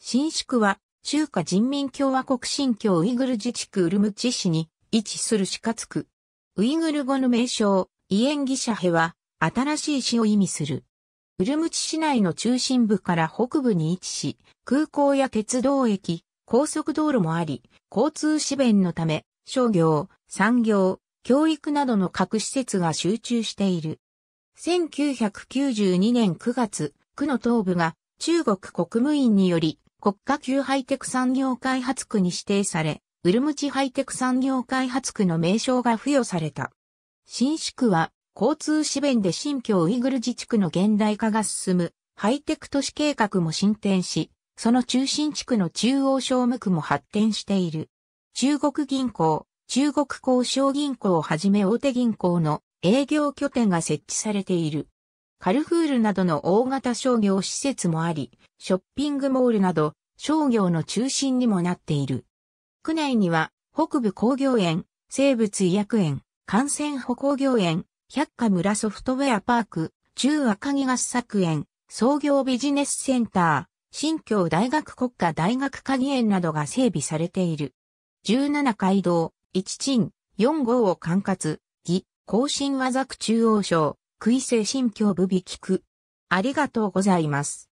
新宿は、中華人民共和国新疆ウイグル自治区ウルムチ市に位置する市活区。ウイグル語の名称、イエンギシャヘは、新しい市を意味する。ウルムチ市内の中心部から北部に位置し、空港や鉄道駅、高速道路もあり、交通支弁のため、商業、産業、教育などの各施設が集中している。1992年9月、区の東部が中国国務院により国家級ハイテク産業開発区に指定され、ウルムチハイテク産業開発区の名称が付与された。新市区は、交通支弁で新疆ウイグル自治区の現代化が進む、ハイテク都市計画も進展し、その中心地区の中央商務区も発展している。中国銀行、中国工商銀行をはじめ大手銀行の営業拠点が設置されている。カルフールなどの大型商業施設もあり、ショッピングモールなど商業の中心にもなっている。区内には北部工業園、生物医薬園、幹線歩工業園、百貨村ソフトウェアパーク、中赤木合作園、創業ビジネスセンター、新京大学国家大学科技園などが整備されている。17街道、一鎮、4号を管轄、儀、更新和作中央省、クイセ神教部美聞く。ありがとうございます。